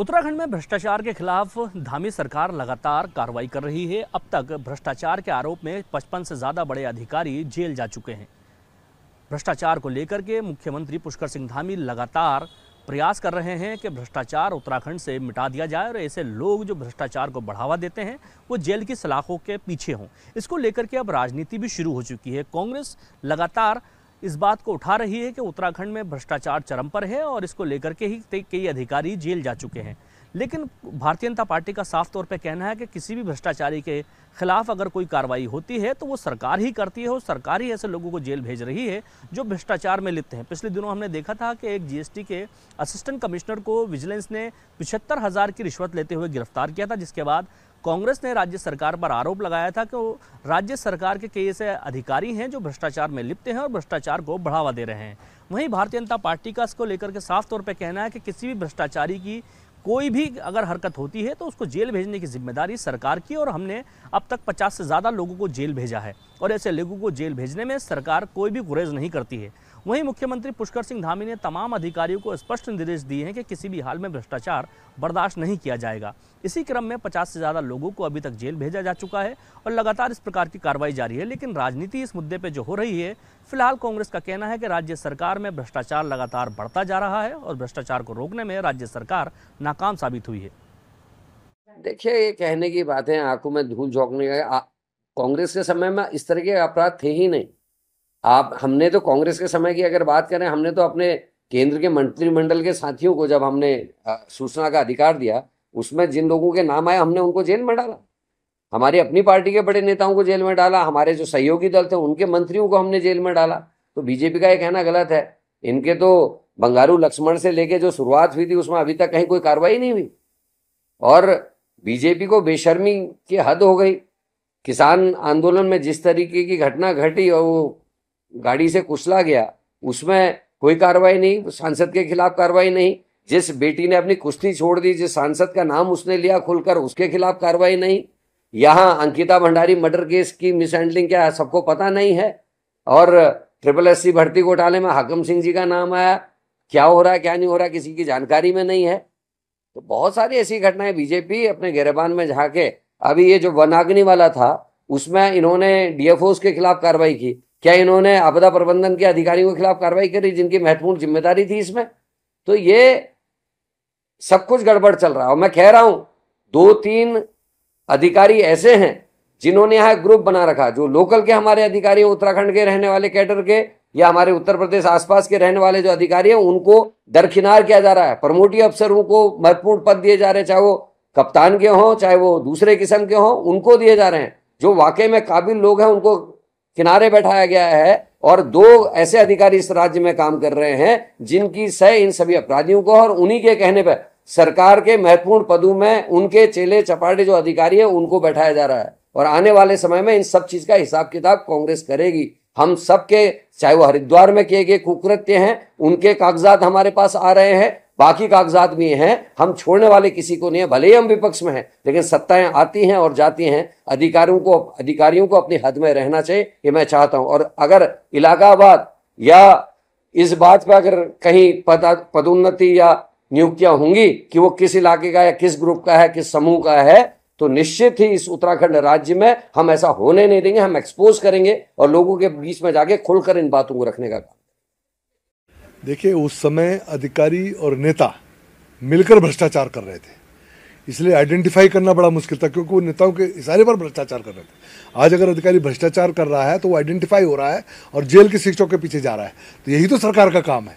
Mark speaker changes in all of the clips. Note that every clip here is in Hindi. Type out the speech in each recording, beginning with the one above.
Speaker 1: उत्तराखंड में भ्रष्टाचार के खिलाफ धामी सरकार लगातार कार्रवाई कर रही है अब तक भ्रष्टाचार के आरोप में पचपन से ज़्यादा बड़े अधिकारी जेल जा चुके हैं भ्रष्टाचार को लेकर के मुख्यमंत्री पुष्कर सिंह धामी लगातार प्रयास कर रहे हैं कि भ्रष्टाचार उत्तराखंड से मिटा दिया जाए और ऐसे लोग जो भ्रष्टाचार को बढ़ावा देते हैं वो जेल की सलाखों के पीछे हों इसको लेकर के अब राजनीति भी शुरू हो चुकी है कांग्रेस लगातार इस बात को उठा रही है कि उत्तराखंड में भ्रष्टाचार चरम पर है और इसको लेकर के ही कई अधिकारी जेल जा चुके हैं लेकिन भारतीय जनता पार्टी का साफ तौर पर कहना है कि किसी भी भ्रष्टाचारी के खिलाफ अगर कोई कार्रवाई होती है तो वो सरकार ही करती है और सरकार ही ऐसे लोगों को जेल भेज रही है जो भ्रष्टाचार में लिप्त हैं पिछले दिनों हमने देखा था कि एक जीएसटी के असिस्टेंट कमिश्नर को विजिलेंस ने पिछहत्तर हज़ार की रिश्वत लेते हुए गिरफ्तार किया था जिसके बाद कांग्रेस ने राज्य सरकार पर आरोप लगाया था कि वो राज्य सरकार के कई ऐसे अधिकारी हैं जो भ्रष्टाचार में लिप्त हैं और भ्रष्टाचार को बढ़ावा दे रहे हैं वहीं भारतीय जनता पार्टी का इसको लेकर के साफ तौर पर कहना है कि किसी भी भ्रष्टाचारी की कोई भी अगर हरकत होती है तो उसको जेल भेजने की जिम्मेदारी सरकार की और हमने अब तक पचास से ज़्यादा लोगों को जेल भेजा है और ऐसे लोगों को जेल भेजने में सरकार कोई भी गुरेज नहीं करती है वहीं मुख्यमंत्री पुष्कर सिंह धामी ने तमाम अधिकारियों को स्पष्ट निर्देश दिए हैं कि किसी भी हाल में भ्रष्टाचार बर्दाश्त नहीं किया जाएगा इसी क्रम में 50 से ज़्यादा लोगों को अभी तक जेल भेजा जा चुका है और लगातार इस प्रकार की कार्रवाई जारी है लेकिन राजनीति इस मुद्दे पर जो हो रही है फिलहाल कांग्रेस का कहना है कि राज्य सरकार में भ्रष्टाचार लगातार बढ़ता जा रहा है और भ्रष्टाचार को रोकने में राज्य सरकार नाकाम साबित हुई है
Speaker 2: देखिए ये कहने की बात है आंखों में धूल झोंकने का कांग्रेस के समय में इस तरह के अपराध थे ही नहीं आप हमने तो कांग्रेस के समय की अगर बात करें हमने तो अपने केंद्र के मंत्रिमंडल के साथियों को जब हमने सूचना का अधिकार दिया उसमें जिन लोगों के नाम आए हमने उनको जेल में डाला हमारी अपनी पार्टी के बड़े नेताओं को जेल में डाला हमारे जो सहयोगी दल थे उनके मंत्रियों को हमने जेल में डाला तो बीजेपी का ये कहना गलत है इनके तो बंगारू लक्ष्मण से लेके जो शुरुआत हुई थी उसमें अभी तक कहीं कोई कार्रवाई नहीं हुई और बीजेपी को बेशर्मी की हद हो गई किसान आंदोलन में जिस तरीके की घटना घटी और वो गाड़ी से कुचला गया उसमें कोई कार्रवाई नहीं सांसद के खिलाफ कार्रवाई नहीं जिस बेटी ने अपनी कुश्ती छोड़ दी जिस सांसद का नाम उसने लिया खुलकर उसके खिलाफ कार्रवाई नहीं यहाँ अंकिता भंडारी मर्डर केस की मिसहैंडलिंग क्या है सबको पता नहीं है और ट्रिपल एस सी भर्ती घोटाले में हाकम सिंह जी का नाम आया क्या हो रहा है क्या नहीं हो रहा किसी की जानकारी में नहीं है तो बहुत सारी ऐसी घटनाएं बीजेपी अपने गिरबान में झाके अभी ये जो वनाग्नि वाला था उसमें इन्होंने डीएफओ के खिलाफ कार्रवाई की क्या इन्होंने आपदा प्रबंधन के अधिकारियों के खिलाफ कार्रवाई करी जिनकी महत्वपूर्ण जिम्मेदारी थी इसमें तो ये सब कुछ गड़बड़ चल रहा है और मैं कह रहा हूं दो तीन अधिकारी ऐसे हैं जिन्होंने यहां ग्रुप बना रखा जो लोकल के हमारे अधिकारी उत्तराखंड के रहने वाले कैडर के या हमारे उत्तर प्रदेश आसपास के रहने वाले जो अधिकारी हैं उनको दरकिनार किया जा रहा है प्रमोटी अफसरों को महत्वपूर्ण पद दिए जा रहे हैं चाहे वो कप्तान के हों चाहे वो दूसरे किस्म के हों उनको दिए जा रहे हैं जो वाकई में काबिल लोग हैं उनको किनारे बैठाया गया है और दो ऐसे अधिकारी इस राज्य में काम कर रहे हैं जिनकी सह इन सभी अपराधियों को और उन्हीं के कहने पर सरकार के महत्वपूर्ण पदों में उनके चेले चपाटे जो अधिकारी है उनको बैठाया जा रहा है और आने वाले समय में इन सब चीज का हिसाब किताब कांग्रेस करेगी हम सबके चाहे वो हरिद्वार में किए गए कुकृत्य हैं उनके कागजात हमारे पास आ रहे हैं बाकी कागजात भी हैं हम छोड़ने वाले किसी को नहीं है भले ही हम विपक्ष में हैं लेकिन सत्ताएं आती हैं और जाती हैं अधिकारियों को अधिकारियों को अपनी हद में रहना चाहिए ये मैं चाहता हूं और अगर इलाहाबाद या इस बात पर अगर कहीं पदोन्नति या नियुक्तियां होंगी कि वो किस इलाके का या किस ग्रुप का है किस समूह का है तो निश्चित ही इस उत्तराखंड राज्य में हम ऐसा होने नहीं देंगे हम एक्सपोज करेंगे और लोगों के बीच में जाके खुलकर इन बातों को रखने का काम
Speaker 1: देखिए उस समय अधिकारी और नेता मिलकर भ्रष्टाचार कर रहे थे इसलिए आइडेंटिफाई करना बड़ा मुश्किल था क्योंकि वो नेताओं के इशारे पर भ्रष्टाचार कर रहे थे आज अगर अधिकारी भ्रष्टाचार कर रहा है तो वो आइडेंटिफाई हो रहा है और जेल के शिक्षकों के पीछे जा रहा है तो यही तो सरकार का काम है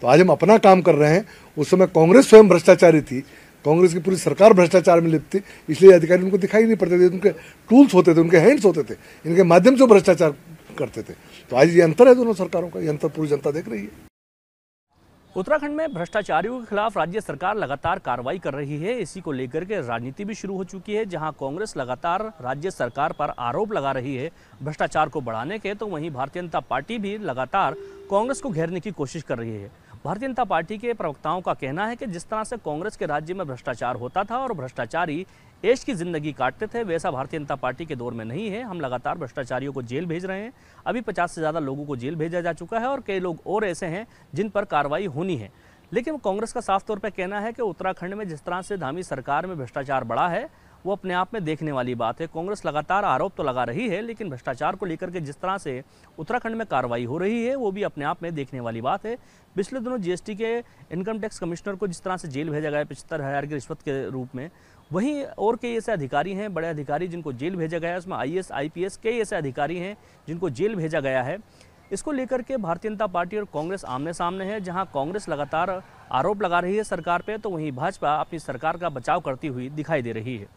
Speaker 1: तो आज हम अपना काम कर रहे हैं उस समय कांग्रेस स्वयं भ्रष्टाचारी थी कांग्रेस की पूरी सरकार भ्रष्टाचार में लिप्त थी इसलिए अधिकारी उनको दिखाई नहीं पड़ते थे उनके टूल्स होते थे उनके हैंड्स होते थे इनके माध्यम से भ्रष्टाचार करते थे तो आज ये अंतर है दोनों सरकारों का ये अंतर पूरी जनता देख रही है उत्तराखंड में भ्रष्टाचारियों के खिलाफ राज्य सरकार लगातार कार्रवाई कर रही है इसी को लेकर के राजनीति भी शुरू हो चुकी है जहां कांग्रेस लगातार राज्य सरकार पर आरोप लगा रही है भ्रष्टाचार को बढ़ाने के तो वहीं भारतीय जनता पार्टी भी लगातार कांग्रेस को घेरने की कोशिश कर रही है भारतीय जनता पार्टी के प्रवक्ताओं का कहना है कि जिस तरह से कांग्रेस के राज्य में भ्रष्टाचार होता था और भ्रष्टाचारी एश की जिंदगी काटते थे वैसा भारतीय जनता पार्टी के दौर में नहीं है हम लगातार भ्रष्टाचारियों को जेल भेज रहे हैं अभी पचास से ज़्यादा लोगों को जेल भेजा जा चुका है और कई लोग और ऐसे हैं जिन पर कार्रवाई होनी है लेकिन कांग्रेस का साफ तौर पर कहना है कि उत्तराखंड में जिस तरह से धामी सरकार में भ्रष्टाचार बढ़ा है वो अपने आप में देखने वाली बात है कांग्रेस लगातार आरोप तो लगा रही है लेकिन भ्रष्टाचार को लेकर के जिस तरह से उत्तराखंड में कार्रवाई हो रही है वो भी अपने आप में देखने वाली बात है पिछले दिनों जीएसटी के इनकम टैक्स कमिश्नर को जिस तरह से जेल भेजा गया पचहत्तर हज़ार की रिश्वत के रूप में वहीं और कई ऐसे अधिकारी हैं बड़े अधिकारी जिनको जेल भेजा गया है उसमें आईएएस एस कई ऐसे अधिकारी हैं जिनको जेल भेजा गया है इसको लेकर के भारतीय जनता पार्टी और कांग्रेस आमने सामने है जहां कांग्रेस लगातार आरोप लगा रही है सरकार पे तो वहीं भाजपा अपनी सरकार का बचाव करती हुई दिखाई दे रही है